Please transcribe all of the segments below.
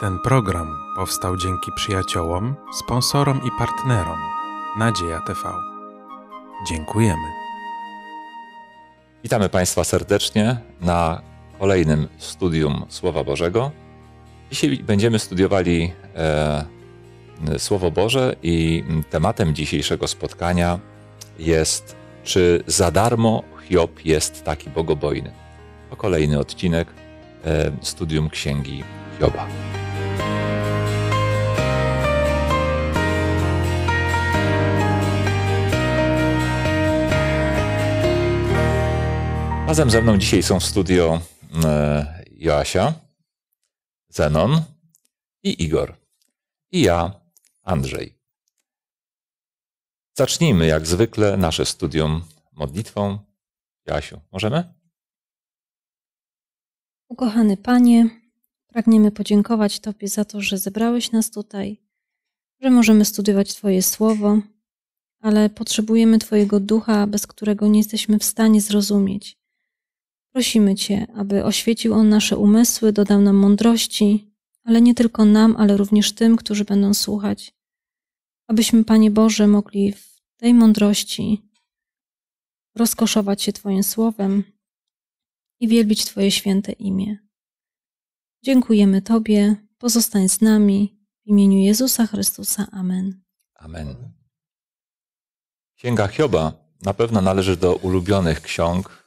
Ten program powstał dzięki przyjaciołom, sponsorom i partnerom Nadzieja TV. Dziękujemy. Witamy Państwa serdecznie na kolejnym studium Słowa Bożego. Dzisiaj będziemy studiowali e, Słowo Boże i tematem dzisiejszego spotkania jest czy za darmo Hiob jest taki bogobojny? To kolejny odcinek e, studium Księgi Hioba. Razem ze mną dzisiaj są w studio e, Joasia, Zenon i Igor. I ja, Andrzej. Zacznijmy jak zwykle nasze studium modlitwą. Joasiu, możemy? Ukochany Panie, pragniemy podziękować Tobie za to, że zebrałeś nas tutaj, że możemy studiować Twoje słowo, ale potrzebujemy Twojego ducha, bez którego nie jesteśmy w stanie zrozumieć Prosimy Cię, aby oświecił On nasze umysły, dodał nam mądrości, ale nie tylko nam, ale również tym, którzy będą słuchać. Abyśmy, Panie Boże, mogli w tej mądrości rozkoszować się Twoim słowem i wielbić Twoje święte imię. Dziękujemy Tobie, pozostań z nami. W imieniu Jezusa Chrystusa. Amen. Amen. Księga Hioba na pewno należy do ulubionych ksiąg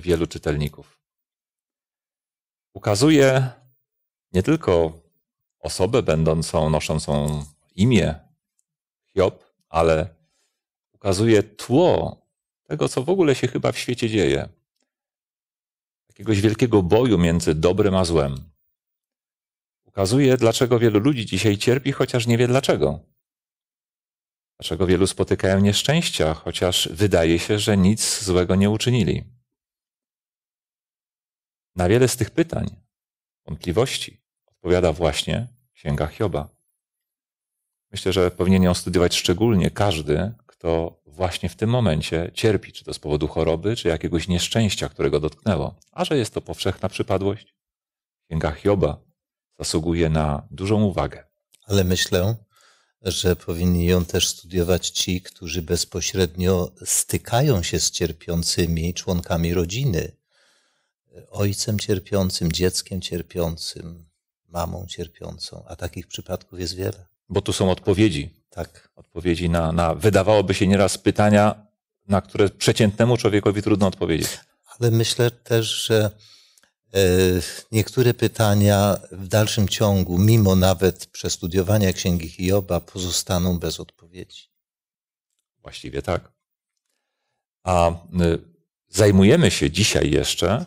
wielu czytelników. Ukazuje nie tylko osobę będącą, noszącą imię Hiob, ale ukazuje tło tego, co w ogóle się chyba w świecie dzieje. Jakiegoś wielkiego boju między dobrym a złem. Ukazuje, dlaczego wielu ludzi dzisiaj cierpi, chociaż nie wie dlaczego. Dlaczego wielu spotykają nieszczęścia, chociaż wydaje się, że nic złego nie uczynili. Na wiele z tych pytań, wątpliwości odpowiada właśnie Księga Hioba. Myślę, że powinien ją studiować szczególnie każdy, kto właśnie w tym momencie cierpi, czy to z powodu choroby, czy jakiegoś nieszczęścia, którego dotknęło. A że jest to powszechna przypadłość, Księga Hioba zasługuje na dużą uwagę. Ale myślę, że powinni ją też studiować ci, którzy bezpośrednio stykają się z cierpiącymi członkami rodziny ojcem cierpiącym, dzieckiem cierpiącym, mamą cierpiącą, a takich przypadków jest wiele. Bo tu są odpowiedzi. Tak. Odpowiedzi na, na wydawałoby się nieraz pytania, na które przeciętnemu człowiekowi trudno odpowiedzieć. Ale myślę też, że e, niektóre pytania w dalszym ciągu, mimo nawet przestudiowania Księgi Hioba, pozostaną bez odpowiedzi. Właściwie tak. A y, zajmujemy się dzisiaj jeszcze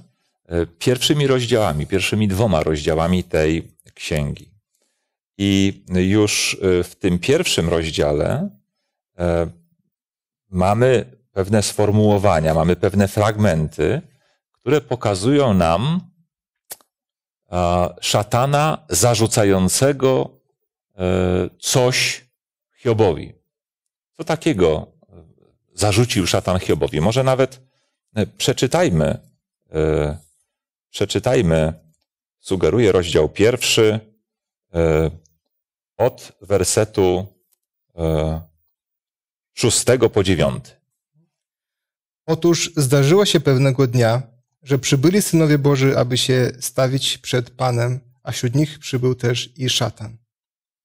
E, pierwszymi rozdziałami, pierwszymi dwoma rozdziałami tej księgi. I już e, w tym pierwszym rozdziale e, mamy pewne sformułowania, mamy pewne fragmenty, które pokazują nam szatana zarzucającego coś Hiobowi. Co takiego zarzucił szatan Hiobowi? Może nawet przeczytajmy przeczytajmy, sugeruje rozdział pierwszy, e, od wersetu e, szóstego po dziewiąty. Otóż zdarzyło się pewnego dnia, że przybyli synowie Boży, aby się stawić przed Panem, a wśród nich przybył też i szatan.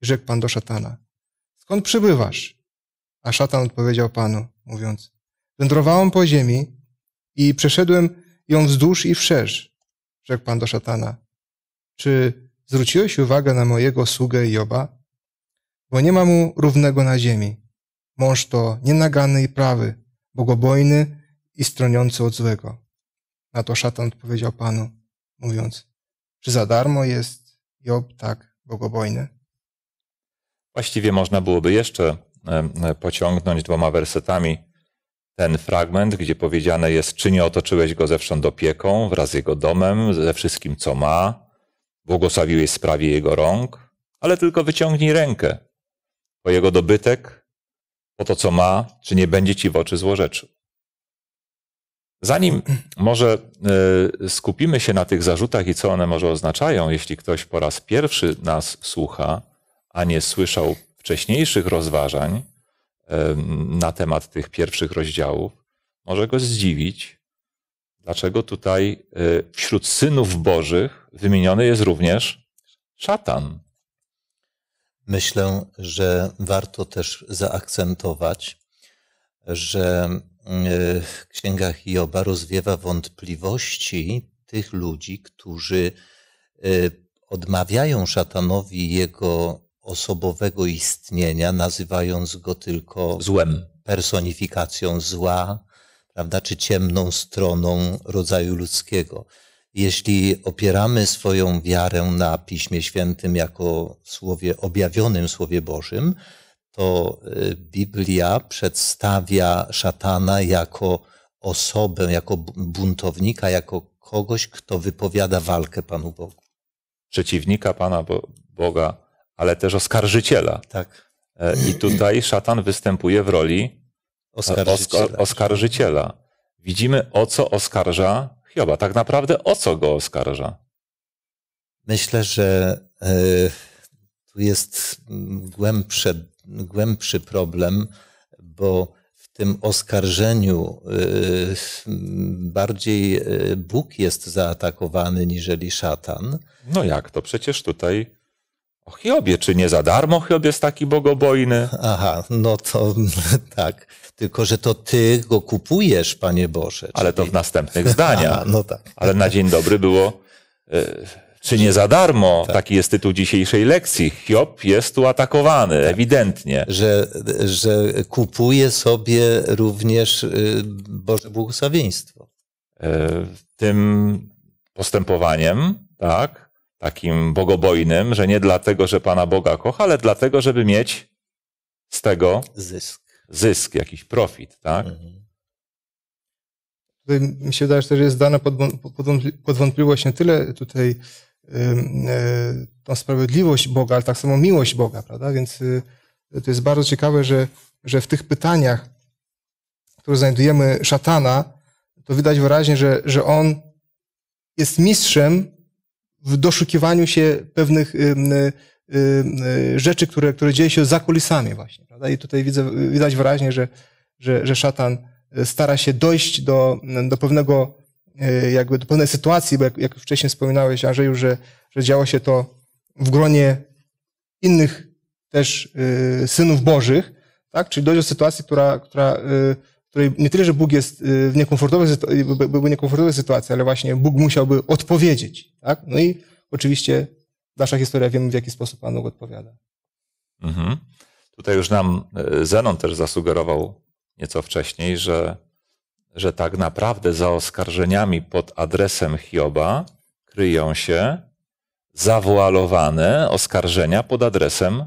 Rzekł Pan do szatana, skąd przybywasz? A szatan odpowiedział Panu, mówiąc, wędrowałem po ziemi i przeszedłem ją wzdłuż i wszerz rzekł Pan do szatana, czy zwróciłeś uwagę na mojego sługę Joba? Bo nie ma mu równego na ziemi. Mąż to nienagany i prawy, bogobojny i stroniący od złego. Na to szatan odpowiedział Panu, mówiąc, czy za darmo jest Job tak bogobojny? Właściwie można byłoby jeszcze pociągnąć dwoma wersetami ten fragment, gdzie powiedziane jest, czy nie otoczyłeś go zewsząd opieką, wraz z jego domem, ze wszystkim, co ma, błogosławiłeś sprawie jego rąk, ale tylko wyciągnij rękę po jego dobytek, po to, co ma, czy nie będzie ci w oczy złorzeczył. Zanim może e, skupimy się na tych zarzutach i co one może oznaczają, jeśli ktoś po raz pierwszy nas słucha, a nie słyszał wcześniejszych rozważań, na temat tych pierwszych rozdziałów, może go zdziwić, dlaczego tutaj e, wśród synów Bożych wymieniony jest również szatan. Myślę, że warto też zaakcentować, że e, Księga Hioba rozwiewa wątpliwości tych ludzi, którzy e, odmawiają szatanowi jego osobowego istnienia, nazywając go tylko złem, personifikacją zła, prawda, czy ciemną stroną rodzaju ludzkiego. Jeśli opieramy swoją wiarę na Piśmie Świętym jako słowie objawionym Słowie Bożym, to y, Biblia przedstawia szatana jako osobę, jako buntownika, jako kogoś, kto wypowiada walkę Panu Bogu. Przeciwnika Pana Boga ale też oskarżyciela. Tak. E, I tutaj szatan występuje w roli e, oskarżyciela. oskarżyciela. Widzimy, o co oskarża Hioba. Tak naprawdę o co go oskarża? Myślę, że e, tu jest mm, głębszy problem, bo w tym oskarżeniu bardziej Bóg jest zaatakowany niżeli szatan. No jak to? Przecież tutaj o Hiobie, czy nie za darmo Hiob jest taki bogobojny? Aha, no to tak. Tylko, że to ty go kupujesz, Panie Boże. Czyli... Ale to w następnych zdaniach. Aha, no tak. Ale na dzień dobry było... E, czy nie za darmo, tak. taki jest tytuł dzisiejszej lekcji, Hiob jest tu atakowany, tak. ewidentnie. Że, że kupuje sobie również y, Boże błogosławieństwo. E, tym postępowaniem, tak, takim bogobojnym, że nie dlatego, że Pana Boga kocha, ale dlatego, żeby mieć z tego zysk, zysk jakiś profit, tak? Mhm. Tutaj mi się wydaje, że też jest dana pod, pod, pod wątpliwość nie tyle tutaj e, tą sprawiedliwość Boga, ale tak samo miłość Boga, prawda? Więc y, to jest bardzo ciekawe, że, że w tych pytaniach, które znajdujemy szatana, to widać wyraźnie, że, że on jest mistrzem w doszukiwaniu się pewnych y, y, y, rzeczy, które, które dzieje się za kulisami właśnie. Prawda? I tutaj widzę, widać wyraźnie, że, że, że szatan stara się dojść do, do pewnego, jakby do pewnej sytuacji, bo jak, jak wcześniej wspominałeś, Andrzeju, że, że działo się to w gronie innych też synów bożych, tak? czyli dojść do sytuacji, która, która której nie tyle, że Bóg jest y, w niekomfortowej, byłby y, niekomfortowej sytuacji, ale właśnie Bóg musiałby odpowiedzieć. Tak? No i oczywiście nasza historia wiemy, w jaki sposób Pan Bóg odpowiada. Mhm. Tutaj już nam y, Zenon też zasugerował nieco wcześniej, że, że tak naprawdę za oskarżeniami pod adresem Hioba kryją się zawoalowane oskarżenia pod adresem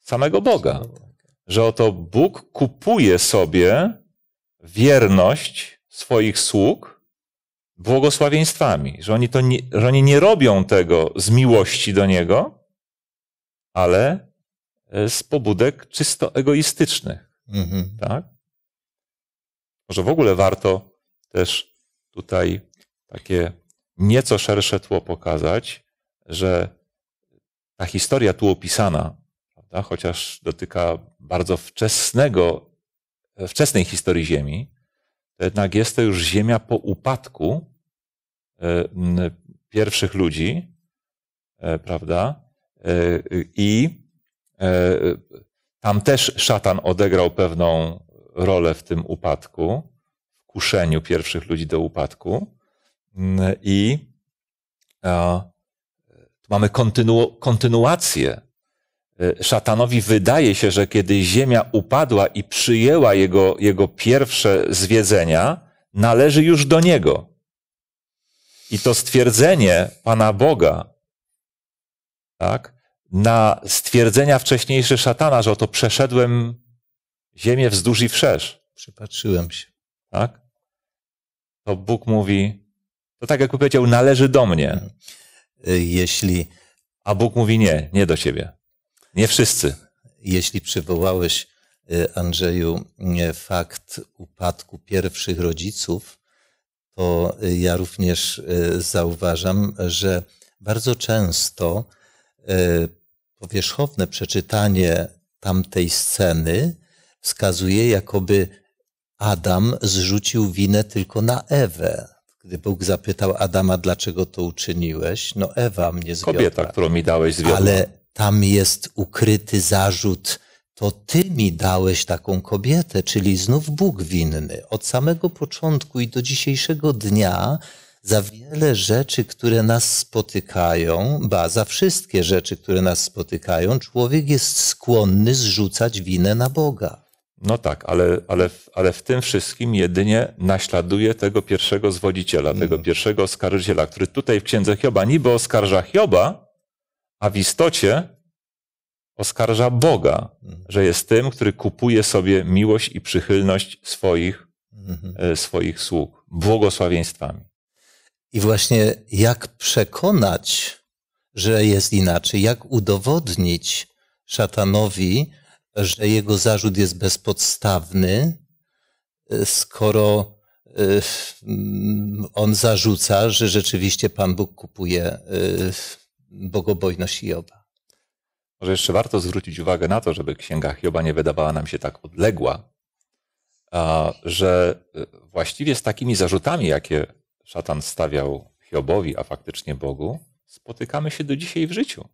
samego Boga. Że oto Bóg kupuje sobie wierność swoich sług błogosławieństwami, że oni, to nie, że oni nie robią tego z miłości do Niego, ale e, z pobudek czysto egoistycznych. Mhm. Tak? Może w ogóle warto też tutaj takie nieco szersze tło pokazać, że ta historia tu opisana, prawda, chociaż dotyka bardzo wczesnego wczesnej historii Ziemi, to jednak jest to już Ziemia po upadku e, pierwszych ludzi, e, prawda? E, I tam też szatan odegrał pewną rolę w tym upadku, w kuszeniu pierwszych ludzi do upadku. I tu mamy kontynu kontynuację E, szatanowi wydaje się, że kiedy ziemia upadła i przyjęła jego, jego pierwsze zwiedzenia, należy już do niego. I to stwierdzenie Pana Boga, tak, na stwierdzenia wcześniejsze szatana, że oto przeszedłem ziemię wzdłuż i wszerz. Przypatrzyłem się. Tak? To Bóg mówi, to tak jak powiedział, należy do mnie. E, jeśli. A Bóg mówi nie, nie do ciebie. Nie wszyscy. Jeśli przywołałeś, y, Andrzeju, y, fakt upadku pierwszych rodziców, to y, ja również zauważam, że bardzo często powierzchowne przeczytanie tamtej sceny wskazuje, jakoby Adam zrzucił winę tylko na Ewę. Gdy Bóg zapytał Adama, dlaczego to uczyniłeś, no Ewa mnie zwiodła. Kobieta, którą mi dałeś, zwiodła. Ale tam jest ukryty zarzut, to ty mi dałeś taką kobietę, czyli znów Bóg winny. Od samego początku i do dzisiejszego dnia za wiele rzeczy, które nas spotykają, ba, za wszystkie rzeczy, które nas spotykają, człowiek jest skłonny zrzucać winę na Boga. No tak, ale, ale, ale w tym wszystkim jedynie naśladuje tego pierwszego zwodziciela, mm. tego pierwszego oskarżyciela, który tutaj w księdze Hioba niby oskarża Hioba, a w istocie oskarża Boga, mhm. że jest tym, który kupuje sobie miłość i przychylność swoich, mhm. e, swoich sług, błogosławieństwami. I właśnie jak przekonać, że jest inaczej, jak udowodnić szatanowi, że jego zarzut jest bezpodstawny, e, skoro e, on zarzuca, że rzeczywiście Pan Bóg kupuje bogobojność Joba. Może jeszcze warto zwrócić uwagę na to, żeby księga Hioba nie wydawała nam się tak odległa, że e, właściwie z takimi zarzutami, jakie szatan stawiał Hiobowi, a faktycznie Bogu, spotykamy się do dzisiaj w życiu.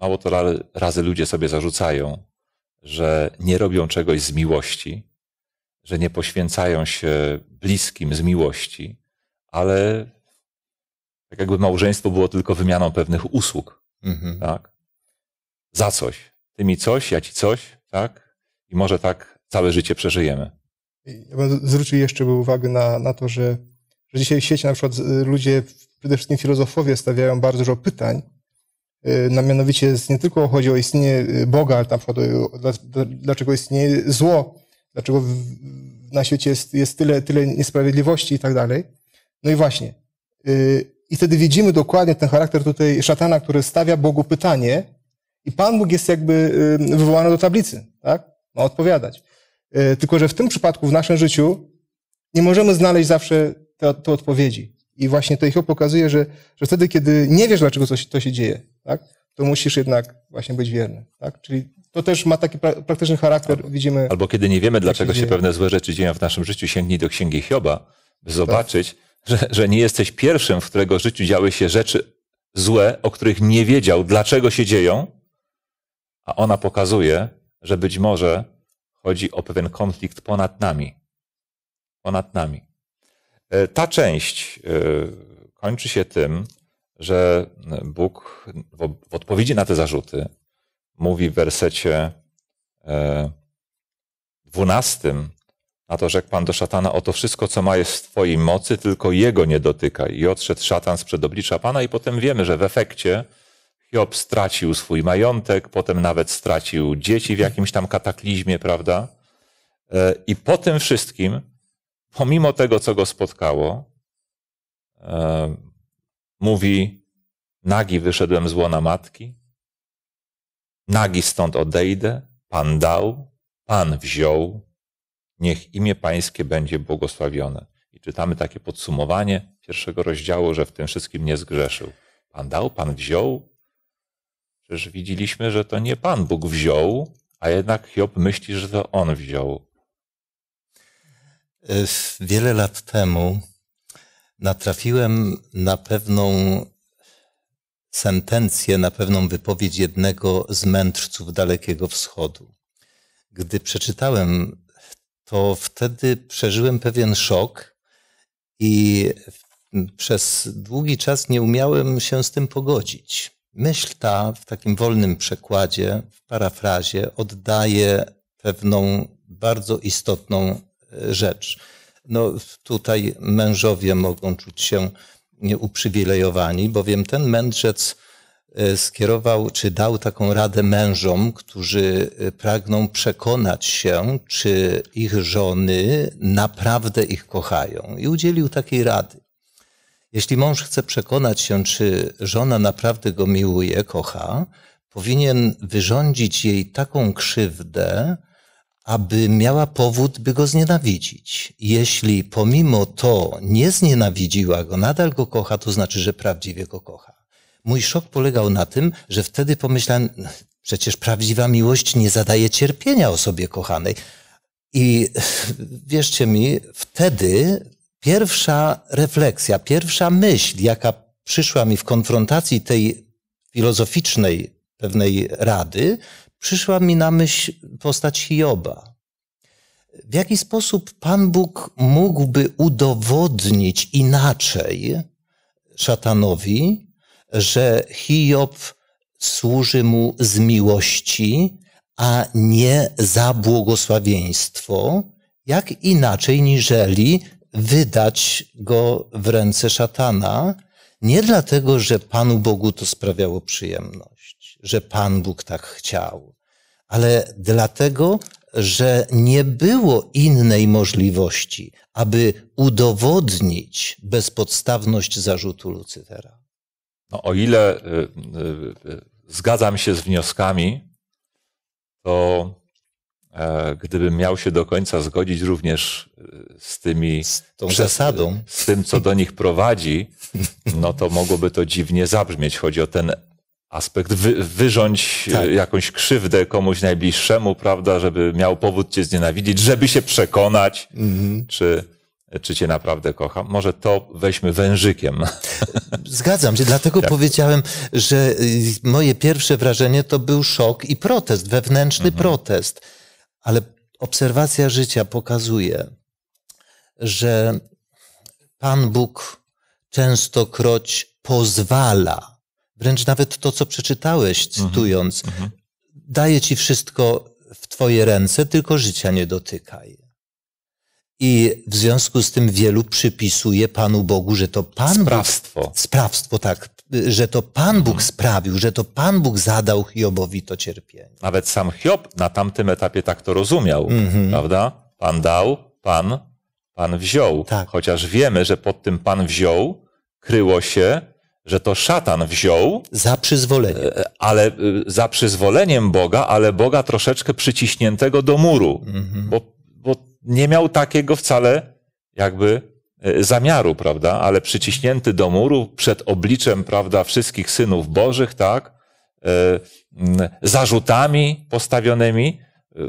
Mało to razy ludzie sobie zarzucają, że nie robią czegoś z miłości, że nie poświęcają się bliskim z miłości, ale tak jakby małżeństwo było tylko wymianą pewnych usług, mhm. tak? Za coś. Ty mi coś, ja ci coś, tak? I może tak całe życie przeżyjemy. Zwrócił jeszcze uwagę na, na to, że, że dzisiaj w sieci na przykład y, ludzie, przede wszystkim filozofowie, stawiają bardzo dużo pytań, y, na mianowicie nie tylko chodzi o istnienie y, Boga, ale na przykład dlaczego istnieje zło, dlaczego na świecie jest, jest tyle, tyle niesprawiedliwości i tak dalej. No i właśnie, i wtedy widzimy dokładnie ten charakter tutaj szatana, który stawia Bogu pytanie i Pan Bóg jest jakby y, wywołany do tablicy, tak? Ma odpowiadać. Y, tylko, że w tym przypadku, w naszym życiu, nie możemy znaleźć zawsze te, te odpowiedzi. I właśnie to ich pokazuje, że, że wtedy, kiedy nie wiesz, dlaczego to się, to się dzieje, tak? to musisz jednak właśnie być wierny. Tak? Czyli to też ma taki pra praktyczny charakter, albo, widzimy. Albo kiedy nie wiemy, dlaczego się, się pewne złe rzeczy dzieją w naszym życiu, sięgnij do księgi Hioba, by tak. zobaczyć, tak że, że nie jesteś pierwszym, w którego życiu działy się rzeczy złe, o których nie wiedział, dlaczego się dzieją, a ona pokazuje, że być może chodzi o pewien konflikt ponad nami. Ponad nami. E, ta część e, kończy się tym, że Bóg w odpowiedzi na te zarzuty mówi w wersecie e, dwunastym a to rzekł Pan do szatana, oto wszystko, co ma jest w Twojej mocy, tylko Jego nie dotykaj. I odszedł szatan z przedoblicza Pana i potem wiemy, że w efekcie Hiob stracił swój majątek, potem nawet stracił dzieci w jakimś tam kataklizmie, prawda? E, I po tym wszystkim, pomimo tego, co go spotkało, e, mówi: Nagi wyszedłem z łona matki, nagi stąd odejdę, Pan dał, Pan wziął, niech imię Pańskie będzie błogosławione. I czytamy takie podsumowanie pierwszego rozdziału, że w tym wszystkim nie zgrzeszył. Pan dał, Pan wziął. Przecież widzieliśmy, że to nie Pan Bóg wziął, a jednak Hiob myśli, że to On wziął. Wiele lat temu natrafiłem na pewną sentencję, na pewną wypowiedź jednego z mędrców Dalekiego Wschodu. Gdy przeczytałem to wtedy przeżyłem pewien szok i przez długi czas nie umiałem się z tym pogodzić. Myśl ta w takim wolnym przekładzie, w parafrazie, oddaje pewną bardzo istotną e, rzecz. No, tutaj mężowie mogą czuć się uprzywilejowani, bowiem ten mędrzec E, skierował czy dał taką radę mężom, którzy e, pragną przekonać się, czy ich żony naprawdę ich kochają. I udzielił takiej rady. Jeśli mąż chce przekonać się, czy żona naprawdę go miłuje, kocha, powinien wyrządzić jej taką krzywdę, aby miała powód, by go znienawidzić. Jeśli pomimo to nie znienawidziła go, nadal go kocha, to znaczy, że prawdziwie go kocha. Mój szok polegał na tym, że wtedy pomyślałem, przecież prawdziwa miłość nie zadaje cierpienia osobie kochanej. I wierzcie mi, wtedy pierwsza refleksja, pierwsza myśl, jaka przyszła mi w konfrontacji tej filozoficznej pewnej rady, przyszła mi na myśl postać Hioba. W jaki sposób Pan Bóg mógłby udowodnić inaczej szatanowi, że Hiob służy mu z miłości, a nie za błogosławieństwo, jak inaczej niżeli wydać go w ręce szatana, nie dlatego, że Panu Bogu to sprawiało przyjemność, że Pan Bóg tak chciał, ale dlatego, że nie było innej możliwości, aby udowodnić bezpodstawność zarzutu Lucytera no, o ile y, y, y, zgadzam się z wnioskami, to e, gdybym miał się do końca zgodzić również z tymi z tą zasadą, z tym, co do nich prowadzi, no to mogłoby to dziwnie zabrzmieć. Chodzi o ten aspekt wy, wyrządź tak. jakąś krzywdę komuś najbliższemu, prawda, żeby miał powód cię znienawidzić, żeby się przekonać, mhm. czy czy cię naprawdę kocham. Może to weźmy wężykiem. Zgadzam się, dlatego tak. powiedziałem, że y, moje pierwsze wrażenie to był szok i protest, wewnętrzny mhm. protest. Ale obserwacja życia pokazuje, że Pan Bóg częstokroć pozwala, wręcz nawet to, co przeczytałeś, mhm. cytując, mhm. daje ci wszystko w Twoje ręce, tylko życia nie dotykaj. I w związku z tym wielu przypisuje Panu Bogu, że to Pan sprawstwo. Bóg, sprawstwo, tak, że to Pan Bóg mhm. sprawił, że to Pan Bóg zadał Hiobowi to cierpienie. Nawet sam Hiob na tamtym etapie tak to rozumiał, mm-hmm. prawda? Pan dał, Pan, Pan wziął. Tak. Chociaż wiemy, że pod tym Pan wziął kryło się, że to szatan wziął. Za przyzwoleniem. E, ale e, za przyzwoleniem Boga, ale Boga troszeczkę przyciśniętego do muru. Mm-hmm. Bo nie miał takiego wcale jakby e, zamiaru, prawda? Ale przyciśnięty do muru przed obliczem, prawda, wszystkich synów bożych, tak? E, zarzutami postawionymi, e,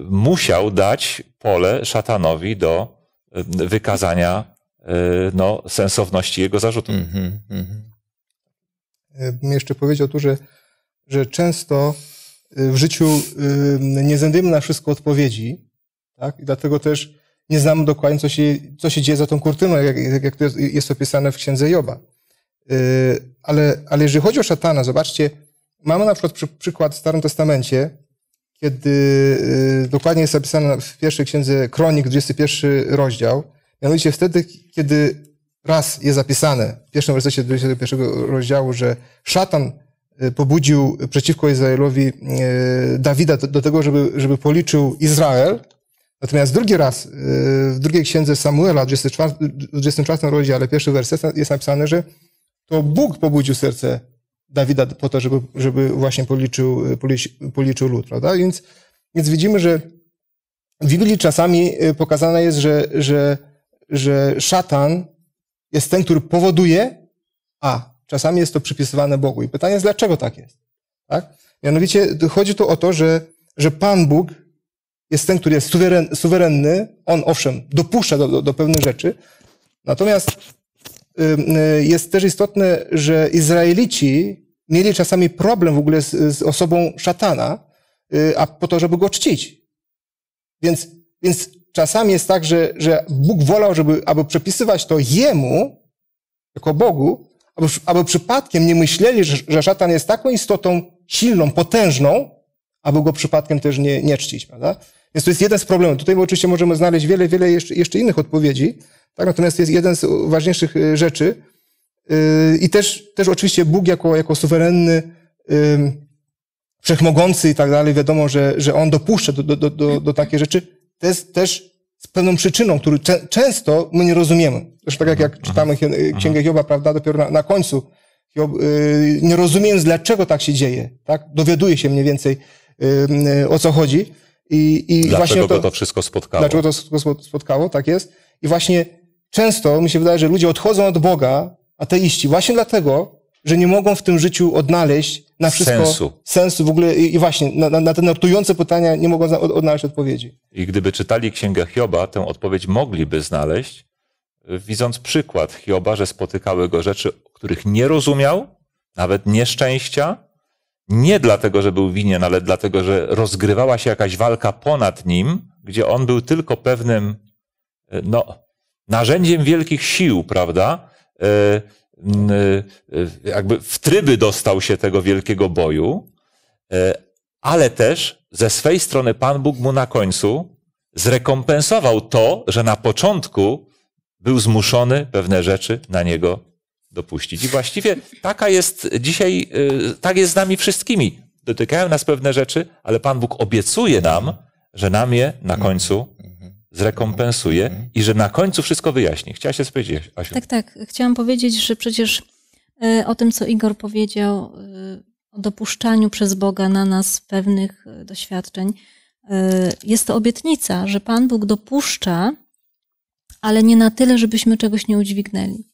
musiał dać pole szatanowi do wykazania no, sensowności jego zarzutu. Mm-hmm, mm-hmm. Jeszcze powiedział tu, że, że często w życiu nie znajdujemy na wszystko odpowiedzi, tak? i dlatego też nie znamy dokładnie, co się, co się dzieje za tą kurtyną, jak, jak to jest opisane w księdze Joba. Y, ale, ale jeżeli chodzi o szatana, zobaczcie, mamy na przykład przy, przykład w Starym Testamencie, kiedy y, dokładnie jest opisane w pierwszej księdze Kronik, 21 rozdział, mianowicie wtedy, kiedy raz jest zapisane w pierwszym wersecie 21 rozdziału, że szatan y, pobudził przeciwko Izraelowi Dawida do, do tego, żeby, żeby policzył Izrael, Natomiast drugi raz y, w drugiej księdze Samuela, w 24, 24 rozdziale, pierwszy werset jest napisane, że to Bóg pobudził serce Dawida po to, żeby, żeby właśnie policzył, policzył, lud, prawda? Więc, więc widzimy, że w Biblii czasami y, pokazane jest, że, że, że szatan jest ten, który powoduje, a czasami jest to przypisywane Bogu. I pytanie jest, dlaczego tak jest? Tak? Mianowicie chodzi tu o to, że, że Pan Bóg jest ten, który jest suweren, suwerenny. On, owszem, dopuszcza do, do, do pewnych rzeczy. Natomiast y, jest też istotne, że Izraelici mieli czasami problem w ogóle z, z, osobą szatana, y, a po to, żeby go czcić. Więc, więc czasami jest tak, że, że Bóg wolał, żeby, aby przepisywać to jemu, jako Bogu, aby, aby przypadkiem nie myśleli, że, że szatan jest taką istotą silną, potężną, aby go przypadkiem też nie, nie czcić, prawda? Więc to jest jeden z problemów. Tutaj oczywiście możemy znaleźć wiele, wiele jeszcze, jeszcze innych odpowiedzi, tak? natomiast to jest jeden z ważniejszych y, rzeczy. Y, I też, też oczywiście Bóg jako, jako suwerenny, wszechmogący i tak dalej, wiadomo, że, że On dopuszcza do, do, do, do takich rzeczy. To jest też z pewną przyczyną, którą często my nie rozumiemy. Zresztą tak jak, jak mhm. czytamy mhm. Księgę Hioba, prawda, dopiero na, na końcu, Hiob, y, nie rozumiejąc, dlaczego tak się dzieje, tak, dowiaduje się mniej więcej, o co chodzi. I, i dlaczego właśnie to, to wszystko spotkało? Dlaczego to wszystko spotkało, tak jest. I właśnie często mi się wydaje, że ludzie odchodzą od Boga, ateiści, właśnie dlatego, że nie mogą w tym życiu odnaleźć na wszystko sensu, sensu w ogóle i, i właśnie na, na, na, te nurtujące pytania nie mogą odnaleźć odpowiedzi. I gdyby czytali Księgę Hioba, tę odpowiedź mogliby znaleźć, y, widząc przykład Hioba, że spotykały go rzeczy, których nie rozumiał, nawet nieszczęścia, nie dlatego, że był winien, ale dlatego, że rozgrywała się jakaś walka ponad nim, gdzie on był tylko pewnym e, no, narzędziem wielkich sił, prawda? E, e, jakby w tryby dostał się tego wielkiego boju, ale też ze swej strony Pan Bóg mu na końcu zrekompensował to, że na początku był zmuszony pewne rzeczy na niego dopuścić. I właściwie taka jest dzisiaj, y, tak jest z nami wszystkimi. Dotykają nas pewne rzeczy, ale Pan Bóg obiecuje nam, że nam je na końcu zrekompensuje i że na końcu wszystko wyjaśni. Chciałaś się powiedzieć, Asiu? Tak, tak. Chciałam powiedzieć, że przecież y, o tym, co Igor powiedział, y, o dopuszczaniu przez Boga na nas pewnych doświadczeń, jest to obietnica, że Pan Bóg dopuszcza, ale nie na tyle, żebyśmy czegoś nie udźwignęli.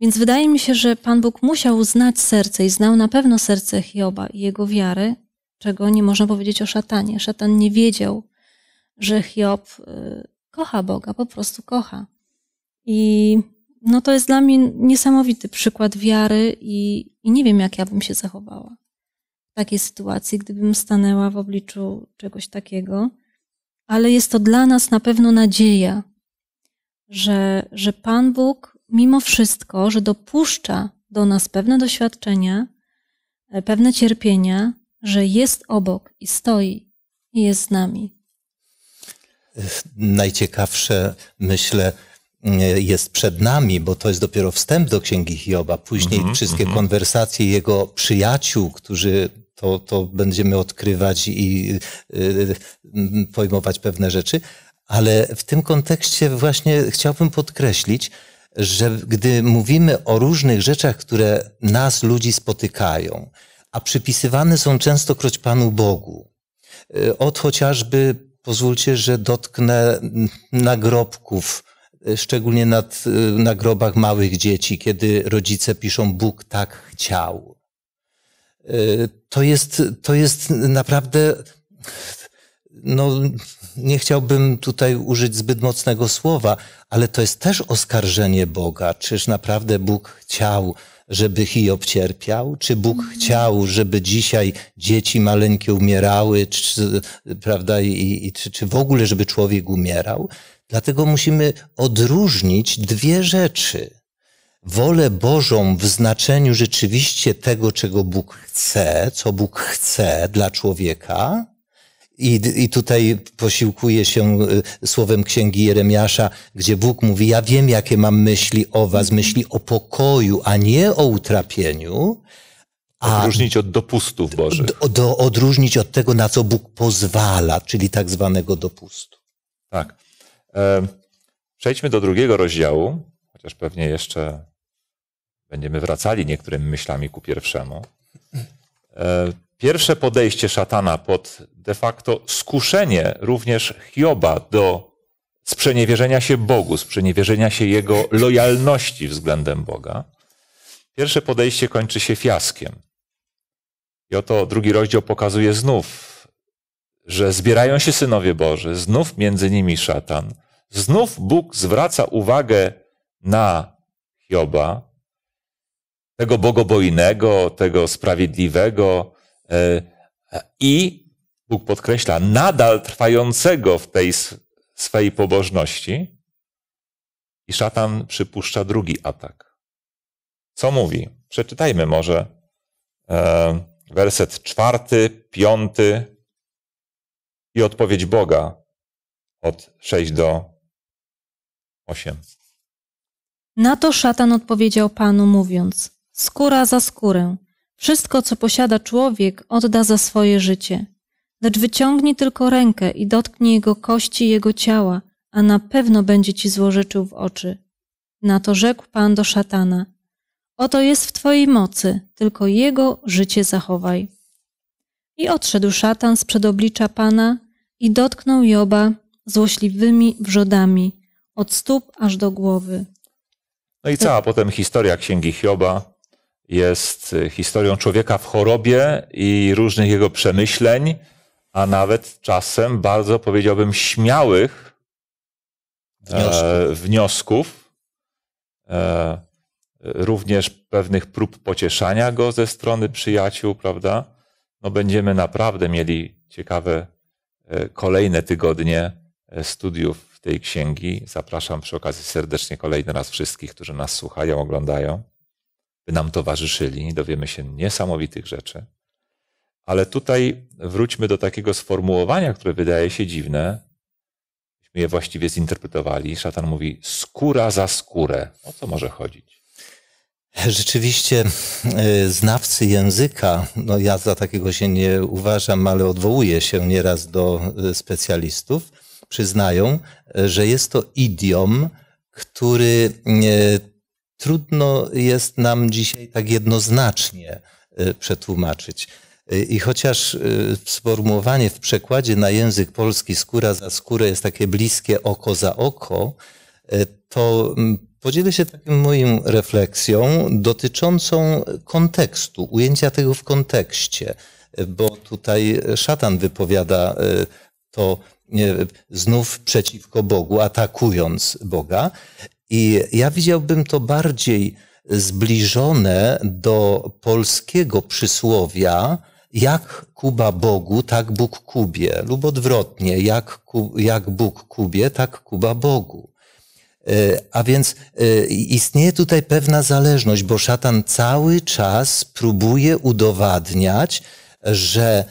Więc wydaje mi się, że Pan Bóg musiał znać serce i znał na pewno serce Hioba i jego wiary, czego nie można powiedzieć o szatanie. Szatan nie wiedział, że Hiob y, kocha Boga, po prostu kocha. I no to jest dla mnie niesamowity przykład wiary i, i nie wiem, jak ja bym się zachowała w takiej sytuacji, gdybym stanęła w obliczu czegoś takiego. Ale jest to dla nas na pewno nadzieja, że, że Pan Bóg mimo wszystko, że dopuszcza do nas pewne doświadczenia, e, pewne cierpienia, że jest obok i stoi i jest z nami. Najciekawsze, myślę, mm, jest przed nami, bo to jest dopiero wstęp do Księgi Hioba. Później mm -hmm, wszystkie mm -hmm. konwersacje jego przyjaciół, którzy to, to będziemy odkrywać i y, y, pojmować pewne rzeczy. Ale w tym kontekście właśnie chciałbym podkreślić, że gdy mówimy o różnych rzeczach, które nas, ludzi, spotykają, a przypisywane są częstokroć Panu Bogu, e, od chociażby, pozwólcie, że dotknę nagrobków, e, szczególnie nad, e, na grobach małych dzieci, kiedy rodzice piszą Bóg tak chciał. To jest, to jest naprawdę, no, nie chciałbym tutaj użyć zbyt mocnego słowa, ale to jest też oskarżenie Boga. Czyż naprawdę Bóg chciał, żeby Hiob cierpiał? Czy Bóg mhm. chciał, żeby dzisiaj dzieci maleńkie umierały, czy, prawda, i, i czy, czy w ogóle, żeby człowiek umierał? Dlatego musimy odróżnić dwie rzeczy. Wolę Bożą w znaczeniu rzeczywiście tego, czego Bóg chce, co Bóg chce dla człowieka, i, I tutaj posiłkuje się y, słowem księgi Jeremiasza, gdzie Bóg mówi: Ja wiem, jakie mam myśli o Was, myśli o pokoju, a nie o utrapieniu. A odróżnić od dopustów Bożych. Do, do, odróżnić od tego, na co Bóg pozwala, czyli tak zwanego dopustu. Tak. E, przejdźmy do drugiego rozdziału, chociaż pewnie jeszcze będziemy wracali niektórymi myślami ku pierwszemu. E, pierwsze podejście szatana pod de facto skuszenie również Hioba do sprzeniewierzenia się Bogu, sprzeniewierzenia się jego lojalności względem Boga, pierwsze podejście kończy się fiaskiem. I oto drugi rozdział pokazuje znów, że zbierają się synowie Boży, znów między nimi szatan, znów Bóg zwraca uwagę na Hioba, tego bogobojnego, tego sprawiedliwego, E, i Bóg podkreśla, nadal trwającego w tej swej pobożności. I szatan przypuszcza drugi atak. Co mówi? Przeczytajmy może e, werset czwarty, piąty i odpowiedź Boga od 6 do 8. Na to szatan odpowiedział panu, mówiąc: Skóra za skórę. Wszystko, co posiada człowiek, odda za swoje życie, lecz wyciągnij tylko rękę i dotknij jego kości i jego ciała, a na pewno będzie ci złożyczył w oczy. Na to rzekł Pan do szatana: Oto jest w twojej mocy, tylko jego życie zachowaj. I odszedł szatan z przedoblicza Pana i dotknął Joba złośliwymi wrzodami, od stóp aż do głowy. No i cała potem historia księgi Hioba jest y, historią człowieka w chorobie i różnych jego przemyśleń, a nawet czasem bardzo powiedziałbym śmiałych e, wniosków, e, również pewnych prób pocieszania go ze strony przyjaciół, prawda? No będziemy naprawdę mieli ciekawe e, kolejne tygodnie e, studiów tej księgi. Zapraszam przy okazji serdecznie kolejny raz wszystkich, którzy nas słuchają, oglądają by nam towarzyszyli, dowiemy się niesamowitych rzeczy. Ale tutaj wróćmy do takiego sformułowania, które wydaje się dziwne. Myśmy je właściwie zinterpretowali. Szatan mówi skóra za skórę. O co może chodzić? Rzeczywiście y, znawcy języka, no ja za takiego się nie uważam, ale odwołuję się nieraz do y, specjalistów, przyznają, y, że jest to idiom, który trudno jest nam dzisiaj tak jednoznacznie e, przetłumaczyć. E, I chociaż e, sformułowanie w przekładzie na język polski skóra za skórę jest takie bliskie oko za oko, to mm, podzielę się takim moim refleksją dotyczącą kontekstu, ujęcia tego w kontekście, bo tutaj szatan wypowiada to znów przeciwko Bogu, atakując Boga. I ja widziałbym to bardziej zbliżone do polskiego przysłowia, jak Kuba Bogu, tak Bóg Kubie, lub odwrotnie, jak, Ku, jak Bóg Kubie, tak Kuba Bogu. E, a więc e, istnieje tutaj pewna zależność, bo szatan cały czas próbuje udowadniać, że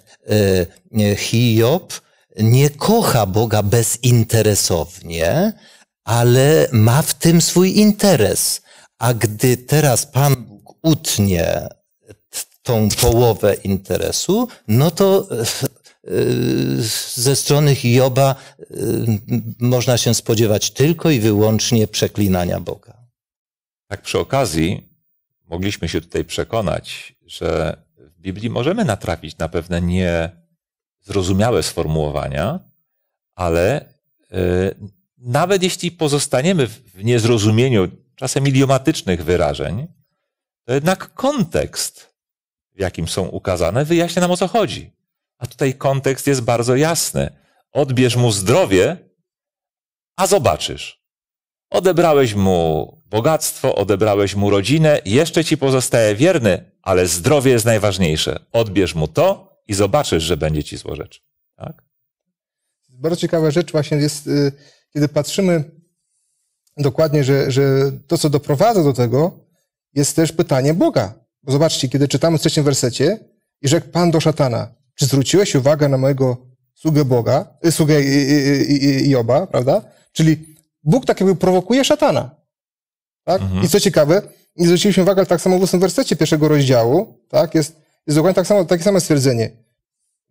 e, Hiob nie kocha Boga bezinteresownie, ale ma w tym swój interes. A gdy teraz Pan Bóg utnie tą połowę interesu, no to e, e, ze strony Hioba e, można się spodziewać tylko i wyłącznie przeklinania Boga. Tak przy okazji mogliśmy się tutaj przekonać, że w Biblii możemy natrafić na pewne niezrozumiałe sformułowania, ale nawet jeśli pozostaniemy w niezrozumieniu czasem idiomatycznych wyrażeń, to jednak kontekst, w jakim są ukazane, wyjaśnia nam o co chodzi. A tutaj kontekst jest bardzo jasny. Odbierz mu zdrowie, a zobaczysz. Odebrałeś mu bogactwo, odebrałeś mu rodzinę, jeszcze ci pozostaje wierny, ale zdrowie jest najważniejsze. Odbierz mu to i zobaczysz, że będzie ci złorzeczy. Tak? Bardzo ciekawa rzecz właśnie jest. Y, kiedy patrzymy dokładnie, że, że to, co doprowadza do tego, jest też pytanie Boga. Bo zobaczcie, kiedy czytamy w trzecim wersecie, i rzekł Pan do szatana, czy zwróciłeś uwagę na mojego sługę Boga, y, sługę y, y, Joba, prawda? Czyli Bóg tak jakby prowokuje szatana. Tak? Mhm. I co ciekawe, nie zwróciliśmy uwagi, ale tak samo w 8 wersecie pierwszego rozdziału, tak? Jest, jest dokładnie tak samo, takie samo stwierdzenie.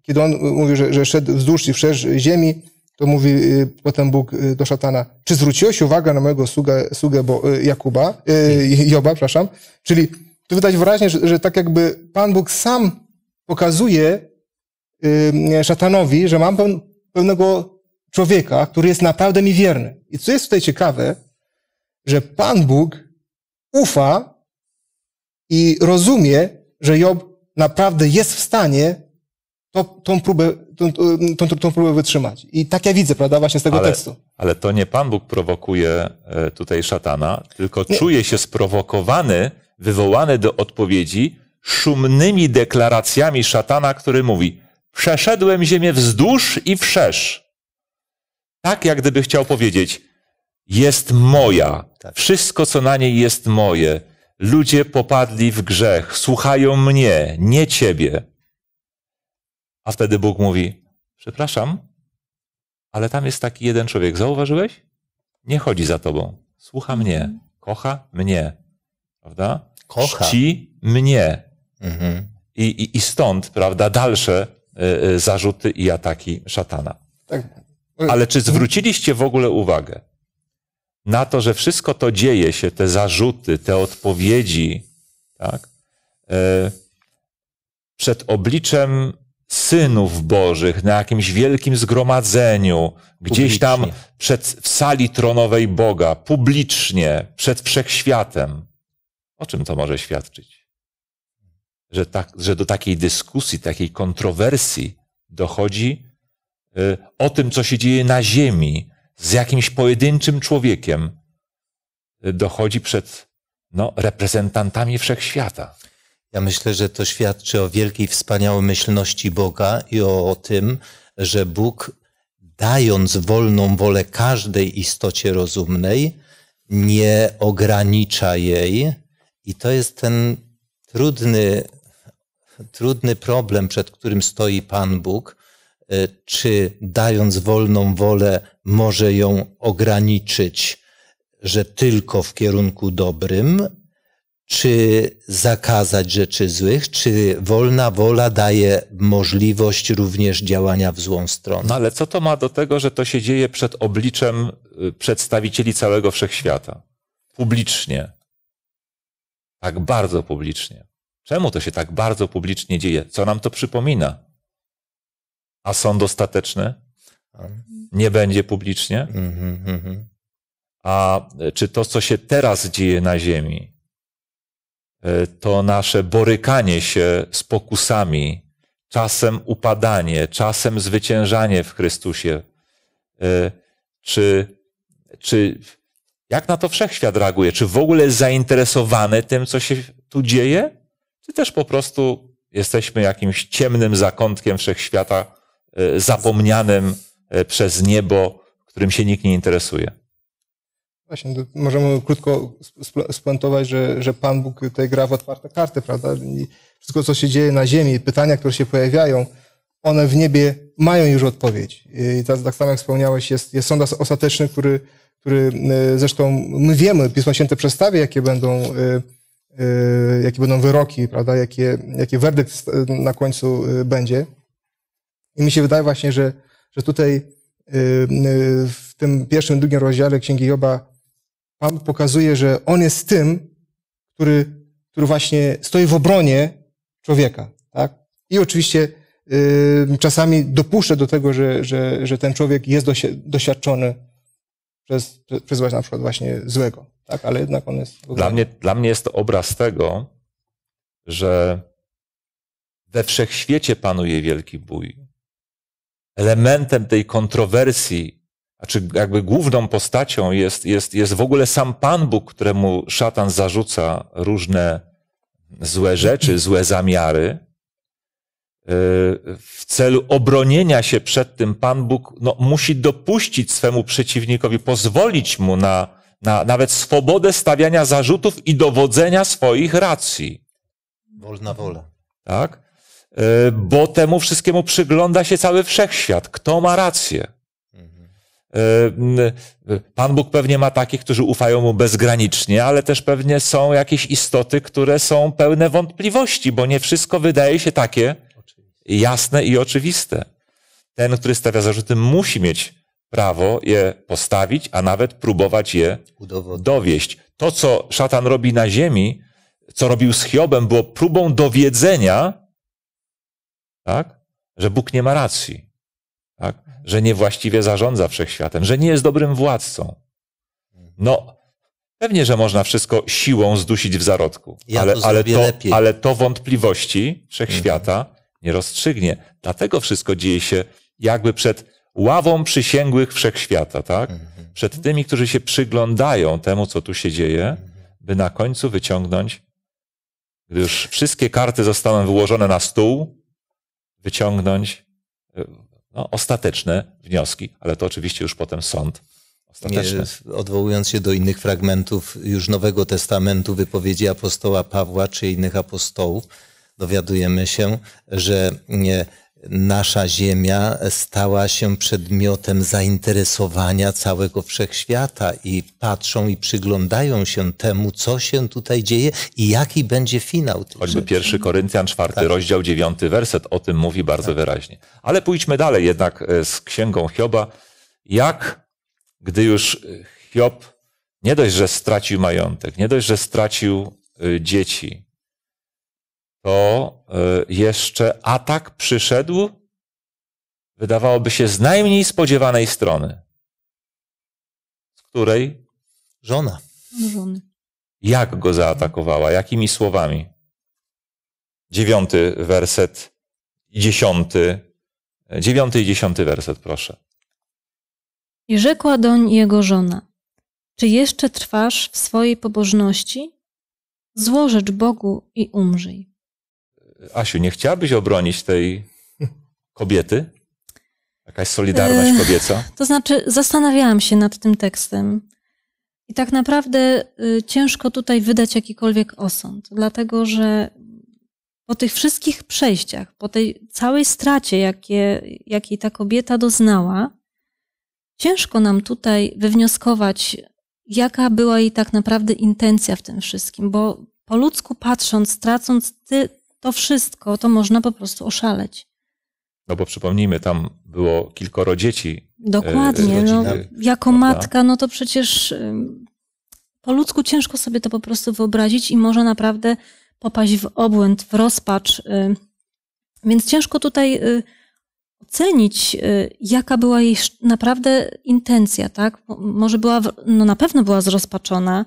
Kiedy on mówi, że, że szedł wzdłuż i wszerz ziemi, to mówi y, potem Bóg y, do szatana, czy zwróciłeś uwagę na mojego sługę, sługę bo, y, Jakuba, Joba, przepraszam. Czyli tu widać wyraźnie, że, że tak jakby Pan Bóg sam pokazuje szatanowi, że mam pewnego człowieka, który jest naprawdę mi wierny. I co jest tutaj ciekawe, że Pan Bóg ufa i rozumie, że Job naprawdę jest w stanie tą, tą, próbę, tą, tą, tą, próbę wytrzymać. I tak ja widzę, prawda, właśnie z tego ale, tekstu. Ale to nie Pan Bóg prowokuje e, tutaj szatana, tylko nie. czuje się sprowokowany, wywołany do odpowiedzi szumnymi deklaracjami szatana, który mówi: Przeszedłem ziemię wzdłuż i wszerz. Tak, jak gdyby chciał powiedzieć: Jest moja. Tak. Wszystko, co na niej jest moje. Ludzie popadli w grzech, słuchają mnie, nie ciebie. A wtedy Bóg mówi: Przepraszam, ale tam jest taki jeden człowiek. Zauważyłeś? Nie chodzi za tobą. Słucha mhm. mnie, kocha mnie, prawda? Kocha. Czci mnie. Mhm. I, i, I stąd, prawda, dalsze e, e, zarzuty i ataki szatana. Tak. Ale czy zwróciliście w ogóle uwagę na to, że wszystko to dzieje się, te zarzuty, te odpowiedzi, tak? E, przed obliczem synów bożych na jakimś wielkim zgromadzeniu, gdzieś tam przed, w sali tronowej Boga, publicznie, przed wszechświatem. O czym to może świadczyć? Że, tak, że do takiej dyskusji, takiej kontrowersji dochodzi y, o tym, co się dzieje na ziemi z jakimś pojedynczym człowiekiem, y, dochodzi przed no, reprezentantami wszechświata. Ja myślę, że to świadczy o wielkiej wspaniałomyślności Boga i o, o tym, że Bóg, dając wolną wolę każdej istocie rozumnej, nie ogranicza jej. I to jest ten trudny, trudny problem, przed którym stoi Pan Bóg. E, czy dając wolną wolę, może ją ograniczyć, że tylko w kierunku dobrym, czy zakazać rzeczy złych, czy wolna wola daje możliwość również działania w złą stronę. No ale co to ma do tego, że to się dzieje przed obliczem y, przedstawicieli całego wszechświata? Publicznie. Tak bardzo publicznie. Czemu to się tak bardzo publicznie dzieje? Co nam to przypomina? A sąd ostateczny? Nie będzie publicznie? Mhm, mhm, mhm. A y, czy to, co się teraz dzieje na Ziemi, E, to nasze borykanie się z pokusami, czasem upadanie, czasem zwyciężanie w Chrystusie, e, czy, czy jak na to wszechświat reaguje? Czy w ogóle jest zainteresowany tym, co się tu dzieje? Czy też po prostu jesteśmy jakimś ciemnym zakątkiem wszechświata, e, zapomnianym przez niebo, którym się nikt nie interesuje? Właśnie, możemy krótko spuentować, że, że Pan Bóg tutaj gra w otwarte karty, prawda? I wszystko, co się dzieje na ziemi, pytania, które się pojawiają, one w niebie mają już odpowiedź. I tak, tak samo jak wspomniałeś, jest, jest sąd ostateczny, który, który e, zresztą my wiemy, Pismo Święte przedstawia, jakie będą, e, e, jakie będą wyroki, prawda? Jakie, jaki werdykt na końcu będzie. I mi się wydaje właśnie, że, że tutaj w tym pierwszym, drugim rozdziale Księgi Joba Pan pokazuje, że On jest tym, który, który właśnie stoi w obronie człowieka. Tak? I oczywiście czasami dopuszczę do tego, że, że, że ten człowiek jest doświadczony przez, przez na przykład właśnie złego. Tak? Ale jednak on jest... Dla mnie, dla mnie jest to obraz tego, że we wszechświecie panuje wielki bój. Elementem tej kontrowersji znaczy jakby główną postacią jest, jest, jest w ogóle sam Pan Bóg, któremu szatan zarzuca różne złe rzeczy, złe zamiary. Y, w celu obronienia się przed tym Pan Bóg no, musi dopuścić swemu przeciwnikowi, pozwolić mu na, na nawet swobodę stawiania zarzutów i dowodzenia swoich racji. Wolna wola. Tak? Y, bo temu wszystkiemu przygląda się cały wszechświat. Kto ma rację? E, Pan Bóg pewnie ma takich, którzy ufają mu bezgranicznie, ale też pewnie są jakieś istoty, które są pełne wątpliwości, bo nie wszystko wydaje się takie jasne i oczywiste. Ten, który stawia zarzuty, musi mieć prawo je postawić, a nawet próbować je dowieść. To, co szatan robi na ziemi, co robił z Hiobem, było próbą dowiedzenia, tak, że Bóg nie ma racji tak? że niewłaściwie zarządza wszechświatem, że nie jest dobrym władcą. No, pewnie, że można wszystko siłą zdusić w zarodku, ja ale, to ale, to, lepiej. ale to wątpliwości wszechświata mhm. nie rozstrzygnie. Dlatego wszystko dzieje się jakby przed ławą przysięgłych wszechświata, tak? Mhm. przed tymi, którzy się przyglądają temu, co tu się dzieje, mhm. by na końcu wyciągnąć, gdy już wszystkie karty zostaną wyłożone na stół, wyciągnąć e, no, ostateczne wnioski, ale to oczywiście już potem sąd. Ostateczny. odwołując się do innych fragmentów już Nowego Testamentu, wypowiedzi apostoła Pawła czy innych apostołów, dowiadujemy się, że nie, nasza Ziemia stała się przedmiotem zainteresowania całego wszechświata i patrzą i przyglądają się temu, co się tutaj dzieje i jaki będzie finał. Choćby pierwszy Koryntian, czwarty tak. rozdział, dziewiąty werset o tym mówi bardzo tak. wyraźnie. Ale pójdźmy dalej jednak e, z księgą Hioba. Jak, gdy już e, Hiob nie dość, że stracił majątek, nie dość, że stracił e, dzieci, to e, jeszcze atak przyszedł, wydawałoby się, z najmniej spodziewanej strony. Z której? Żona. Żony. Jak go zaatakowała? Jakimi słowami? Dziewiąty werset, dziesiąty, dziewiąty i dziesiąty werset, proszę. I rzekła doń jego żona, czy jeszcze trwasz w swojej pobożności? Złożecz Bogu i umrzyj. Asiu, nie chciałabyś obronić tej kobiety? Jakaś solidarność kobieca? To znaczy, zastanawiałam się nad tym tekstem. I tak naprawdę y, ciężko tutaj wydać jakikolwiek osąd, dlatego że po tych wszystkich przejściach, po tej całej stracie, jakie, jakiej ta kobieta doznała, ciężko nam tutaj wywnioskować, jaka była jej tak naprawdę intencja w tym wszystkim, bo po ludzku patrząc, tracąc ty, to wszystko, to można po prostu oszaleć. No bo przypomnijmy, tam było kilkoro dzieci. E, Dokładnie. no, jako prawda? matka, no to przecież po ludzku ciężko sobie to po prostu wyobrazić i może naprawdę popaść w obłęd, w rozpacz. Y, więc ciężko tutaj y, ocenić, y, jaka była jej naprawdę intencja, tak? Może była, no na pewno była zrozpaczona,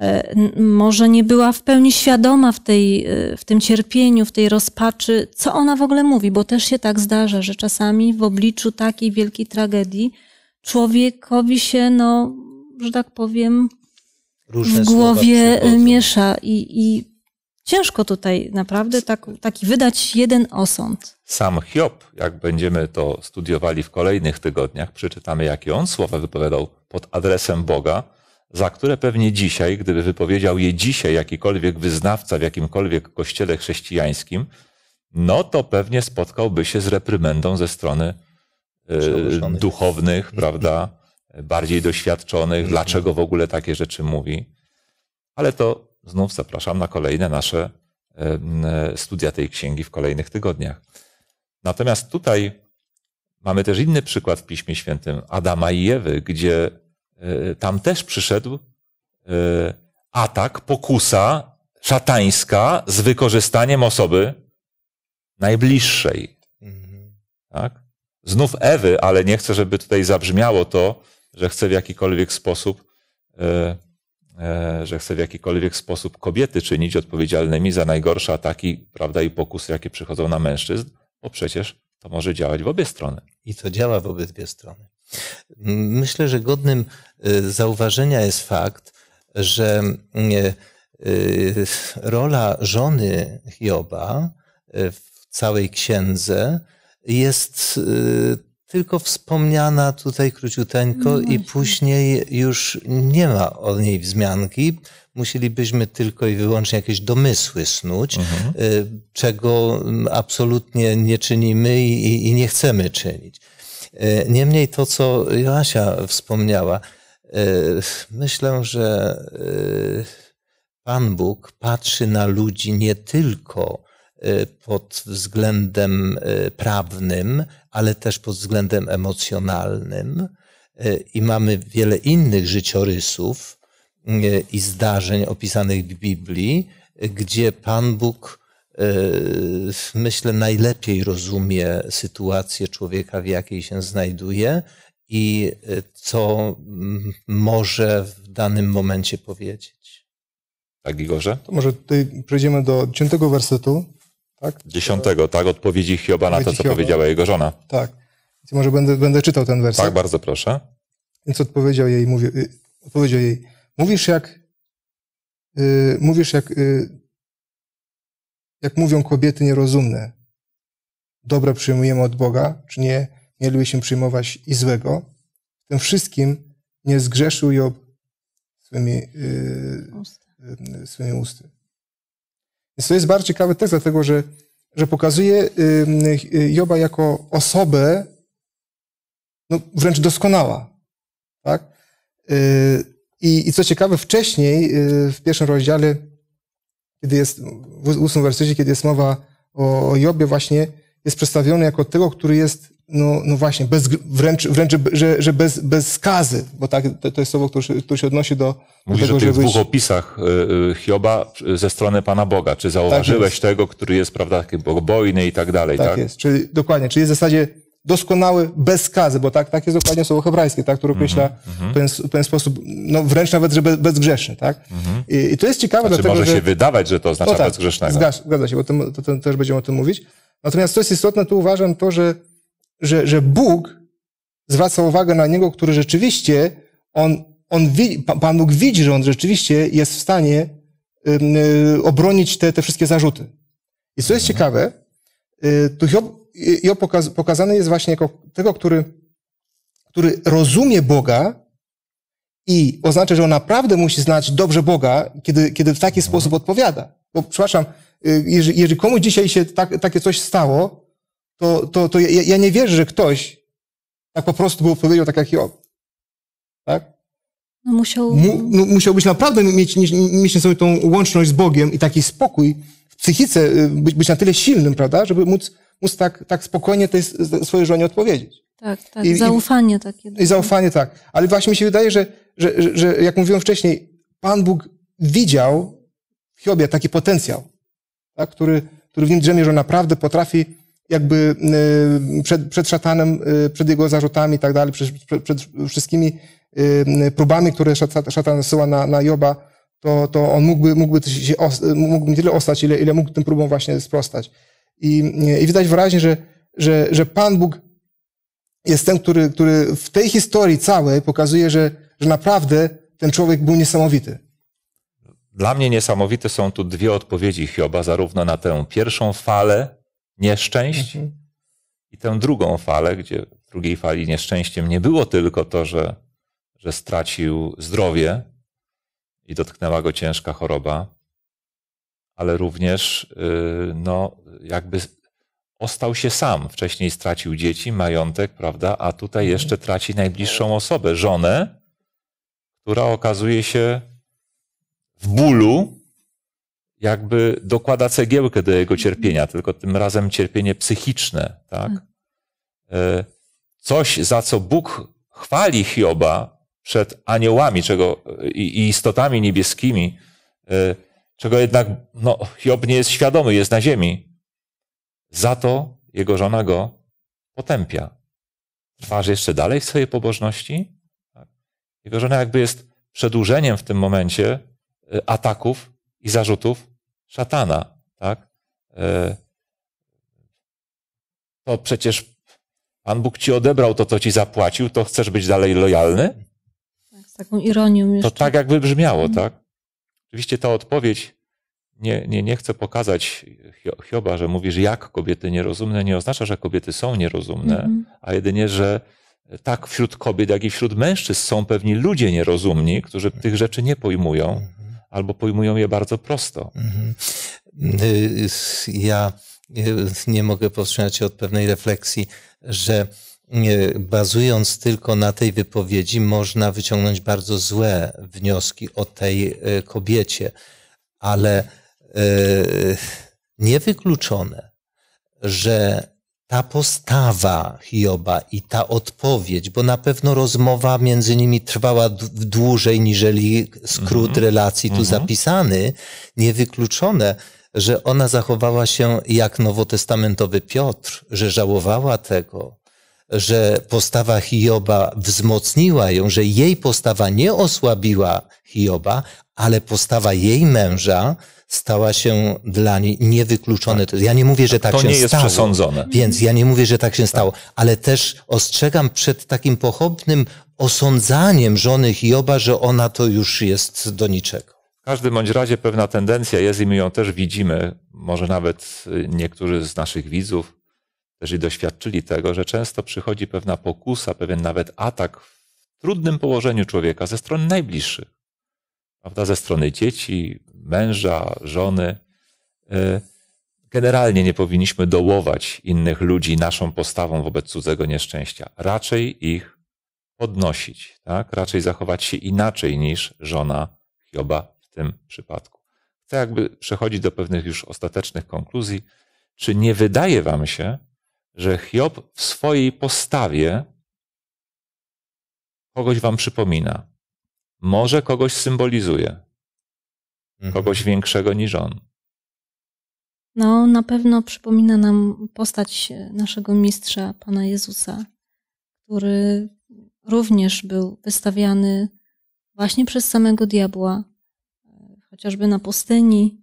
E, może nie była w pełni świadoma w, tej, e, w tym cierpieniu, w tej rozpaczy, co ona w ogóle mówi, bo też się tak zdarza, że czasami w obliczu takiej wielkiej tragedii człowiekowi się, no, że tak powiem, Różne w głowie e, miesza i, i ciężko tutaj naprawdę tak, taki wydać jeden osąd. Sam Hiob, jak będziemy to studiowali w kolejnych tygodniach, przeczytamy, jakie on słowa wypowiadał pod adresem Boga za które pewnie dzisiaj, gdyby wypowiedział je dzisiaj jakikolwiek wyznawca w jakimkolwiek kościele chrześcijańskim, no to pewnie spotkałby się z reprymendą ze strony e, duchownych, prawda, bardziej doświadczonych, mhm. dlaczego w ogóle takie rzeczy mówi. Ale to znów zapraszam na kolejne nasze e, e, studia tej księgi w kolejnych tygodniach. Natomiast tutaj mamy też inny przykład w Piśmie Świętym Adama i Ewy, gdzie E, tam też przyszedł e, atak, pokusa szatańska z wykorzystaniem osoby najbliższej. Mhm. Tak? Znów Ewy, ale nie chcę, żeby tutaj zabrzmiało to, że chcę w jakikolwiek sposób, e, że chcę w jakikolwiek sposób kobiety czynić odpowiedzialnymi za najgorsze ataki, prawda, i pokusy, jakie przychodzą na mężczyzn, bo przecież to może działać w obie strony. I to działa w obydwie strony. Myślę, że godnym y, zauważenia jest fakt, że mm, y, y, rola żony Hioba w całej księdze jest tylko wspomniana tutaj króciuteńko no i później już nie ma o niej wzmianki. Musielibyśmy tylko i wyłącznie jakieś domysły snuć, mhm. czego mm, absolutnie nie czynimy i, i nie chcemy czynić. E, niemniej to, co Joasia wspomniała, e, myślę, że e, Pan Bóg patrzy na ludzi nie tylko pod względem prawnym, ale też pod względem emocjonalnym. I mamy wiele innych życiorysów i zdarzeń opisanych w Biblii, gdzie Pan Bóg Yy, myślę, najlepiej rozumie sytuację człowieka, w jakiej się znajduje i yy, co mm, może w danym momencie powiedzieć. Tak, Igorze? To może tutaj przejdziemy do dziesiątego wersetu. Tak? Dziesiątego, tak, odpowiedzi Hioba na to, co Hioba. powiedziała jego żona. Tak. Więc może będę, będę czytał ten werset. Tak, bardzo proszę. Więc odpowiedział jej, mówi, y, odpowiedział jej mówisz jak, yy, mówisz jak yy, jak mówią kobiety nierozumne. Dobre przyjmujemy od Boga, czy nie mielibyśmy przyjmować i złego. W tym wszystkim nie zgrzeszył Job swymi, yy, yy, swymi usty. Więc to jest bardzo ciekawy tekst, dlatego że, że pokazuje yy, Joba jako osobę no, wręcz doskonała. Tak? Yy, I, I co ciekawe, wcześniej yy, w pierwszym rozdziale kiedy jest w ósmym wersecie, kiedy jest mowa o, Jobie właśnie, jest przedstawiony jako tego, który jest, no, no właśnie, bez, wręcz, wręcz że, że bez, bez skazy, bo tak, to, to jest słowo, które, które się odnosi do, do Mówisz tego, o tych dwóch opisach y, y, Hioba y, ze strony Pana Boga. Czy tak zauważyłeś tak tego, który jest, prawda, taki bogobojny i tak dalej, tak? tak? jest, czyli dokładnie, czyli w zasadzie doskonały bez skazy, bo tak, tak jest dokładnie słowo hebrajskie, tak, które mhm, określa mm-hmm. pewien, pewien sposób, no wręcz nawet, że bez, bezgrzeszny, tak? Mm-hmm. I, I, to jest ciekawe, znaczy, dlatego, może że... się wydawać, że to no oznacza tak, bezgrzesznego. Zgadza, zgadza się, bo to, to, to, też będziemy o tym mówić. Natomiast co jest istotne, tu uważam to, że, że, że Bóg zwraca uwagę na Niego, który rzeczywiście, on, on wi, Pan Bóg widzi, że On rzeczywiście jest w stanie um, obronić te, te wszystkie zarzuty. I co jest mm-hmm. ciekawe, y, tu Hiob Job pokazany jest właśnie jako tego, który, który rozumie Boga i oznacza, że on naprawdę musi znać dobrze Boga, kiedy, kiedy w taki sposób odpowiada. Bo, przepraszam, y, jeżeli, jeżeli komuś dzisiaj się tak, takie coś stało, to, to, to ja, ja nie wierzę, że ktoś tak po prostu był odpowiedział tak jak Job. Tak? No musiał... Mu, no, musiał być naprawdę mieć, mieć sobie tą łączność z Bogiem i taki spokój w psychice, y, być, być na tyle silnym, prawda, żeby móc móc tak, tak spokojnie tej swojej żonie odpowiedzieć. Tak, tak, I, zaufanie takie. I zaufanie, tak. Ale właśnie mi się wydaje, że, że, że, że jak mówiłem wcześniej, Pan Bóg widział w Hiobie taki potencjał, tak, który, który w nim drzemie, że naprawdę potrafi jakby y, przed, przed szatanem, y, przed jego zarzutami i tak dalej, przed, przed, wszystkimi y, próbami, które szatan syła na, na Joba, to, to on mógłby, mógłby się mógłby tyle ostać, ile, ile mógł tym próbom właśnie sprostać. I, i widać wyraźnie, że, że, że Pan Bóg jest ten, który, który w tej historii całej pokazuje, że, że naprawdę ten człowiek był niesamowity. Dla mnie niesamowite są tu dwie odpowiedzi Hioba, zarówno na tę pierwszą falę nieszczęść mhm. i tę drugą falę, gdzie w drugiej fali nieszczęściem nie było tylko to, że, że stracił zdrowie i dotknęła go ciężka choroba, ale również y, no, jakby ostał się sam. Wcześniej stracił dzieci, majątek, prawda? A tutaj mhm. jeszcze traci najbliższą osobę, żonę, która okazuje się w bólu, jakby dokłada cegiełkę do jego mhm. cierpienia, tylko tym razem cierpienie psychiczne, tak? Mhm. E, coś, za co Bóg chwali Hioba przed aniołami czego, e, i, istotami niebieskimi, e, czego jednak no, Hiob nie jest świadomy, jest na ziemi za to jego żona go potępia. Trwasz jeszcze dalej w swojej pobożności? Tak. Jego żona jakby jest przedłużeniem w tym momencie y, ataków i zarzutów szatana. Tak? E, to przecież Pan Bóg ci odebrał to, co ci zapłacił, to chcesz być dalej lojalny? Tak, z taką ironią. Jeszcze. To tak jakby brzmiało, tak? Oczywiście ta odpowiedź nie, nie, nie chcę pokazać Hioba, że mówisz, jak kobiety nierozumne, nie oznacza, że kobiety są nierozumne, mm-hmm. a jedynie, że tak wśród kobiet, jak i wśród mężczyzn są pewni ludzie nierozumni, którzy tych rzeczy nie pojmują mm-hmm. albo pojmują je bardzo prosto. Mm-hmm. Ja y, nie mogę powstrzymać się od pewnej refleksji, że y, bazując tylko na tej wypowiedzi, można wyciągnąć bardzo złe wnioski o tej kobiecie, ale E, niewykluczone, że ta postawa Hioba i ta odpowiedź, bo na pewno rozmowa między nimi trwała dłużej niżeli skrót mhm. relacji tu mhm. zapisany, niewykluczone, że ona zachowała się jak nowotestamentowy Piotr, że żałowała tego, że postawa Hioba wzmocniła ją, że jej postawa nie osłabiła Hioba, ale postawa jej męża stała się dla niej niewykluczone. Tak. Ja nie mówię, że tak, tak się stało. To nie jest przesądzone. Więc ja nie mówię, że tak się tak. stało, ale też ostrzegam przed takim pochopnym osądzaniem żony Hioba, że ona to już jest do niczego. W każdym bądź razie pewna tendencja jest i my ją też widzimy, może nawet niektórzy z naszych widzów też i doświadczyli tego, że często przychodzi pewna pokusa, pewien nawet atak w trudnym położeniu człowieka ze strony najbliższych prawda, ze strony dzieci, męża, żony. E, generalnie nie powinniśmy dołować innych ludzi naszą postawą wobec cudzego nieszczęścia. Raczej ich podnosić, tak? raczej zachować się inaczej niż żona Hioba w tym przypadku. Chcę jakby przechodzić do pewnych już ostatecznych konkluzji. Czy nie wydaje wam się, że Hiob w swojej postawie kogoś wam przypomina? może kogoś symbolizuje. Mhm. Kogoś większego niż on. No, na pewno przypomina nam postać naszego mistrza, pana Jezusa, który również był wystawiany właśnie przez samego diabła, chociażby na pustyni,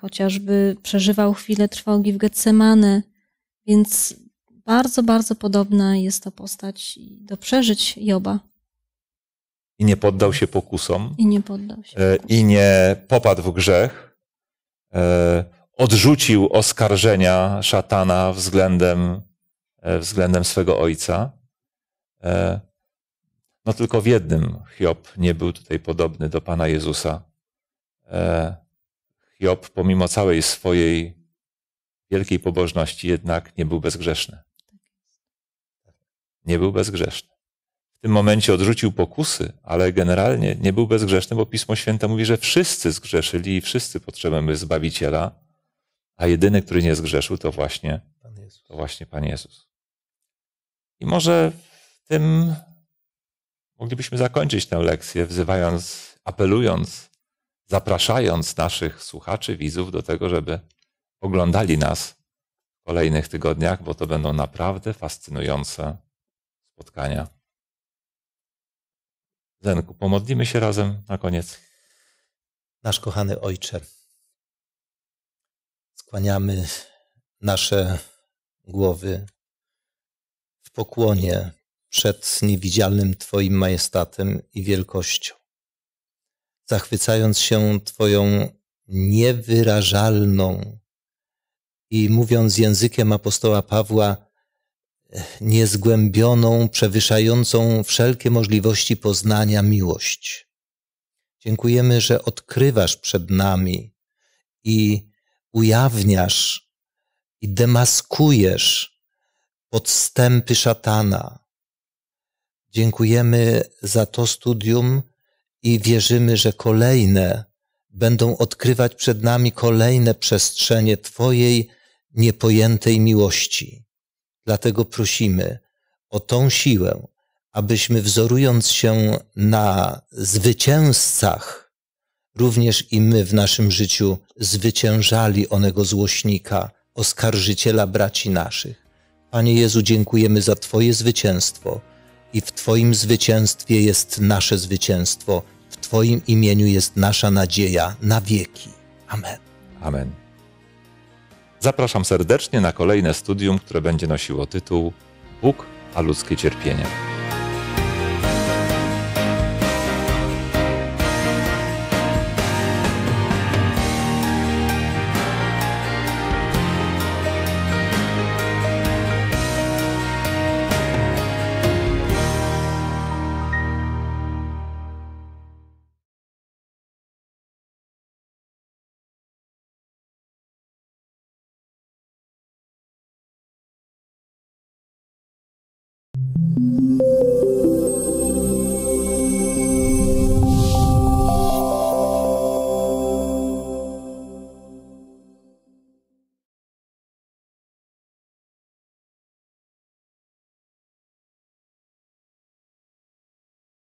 chociażby przeżywał chwilę trwogi w Getsemane, więc bardzo, bardzo podobna jest to postać do przeżyć Joba i nie poddał się pokusom. I nie poddał się. Pokusom. E, I nie popadł w grzech. E, odrzucił oskarżenia szatana względem, e, względem swego ojca. No tylko w jednym Hiob nie był tutaj podobny do Pana Jezusa. Hiob pomimo całej swojej wielkiej pobożności jednak nie był bezgrzeszny. Nie był bezgrzeszny tym momencie odrzucił pokusy, ale generalnie nie był bezgrzeszny, bo Pismo Święte mówi, że wszyscy zgrzeszyli i wszyscy potrzebujemy Zbawiciela, a jedyny, który nie zgrzeszył, to właśnie Pan Jezus. To właśnie Pan Jezus. I może w tym moglibyśmy zakończyć tę lekcję, wzywając, apelując, zapraszając naszych słuchaczy, widzów do tego, żeby oglądali nas w kolejnych tygodniach, bo to będą naprawdę fascynujące spotkania. Zenku. Pomodlimy się razem na koniec. Nasz kochany Ojcze, skłaniamy nasze głowy w pokłonie przed niewidzialnym Twoim majestatem i wielkością, zachwycając się Twoją niewyrażalną i mówiąc językiem apostoła Pawła, niezgłębioną, przewyższającą wszelkie możliwości poznania miłość. Dziękujemy, że odkrywasz przed nami i ujawniasz i demaskujesz podstępy szatana. Dziękujemy za to studium i wierzymy, że kolejne będą odkrywać przed nami kolejne przestrzenie Twojej niepojętej miłości. Dlatego prosimy o tą siłę, abyśmy wzorując się na zwycięzcach, również i my w naszym życiu zwyciężali onego złośnika, oskarżyciela braci naszych. Panie Jezu, dziękujemy za Twoje zwycięstwo i w Twoim zwycięstwie jest nasze zwycięstwo. W Twoim imieniu jest nasza nadzieja na wieki. Amen. Amen. Zapraszam serdecznie na kolejne studium, które będzie nosiło tytuł Bóg a ludzkie cierpienia.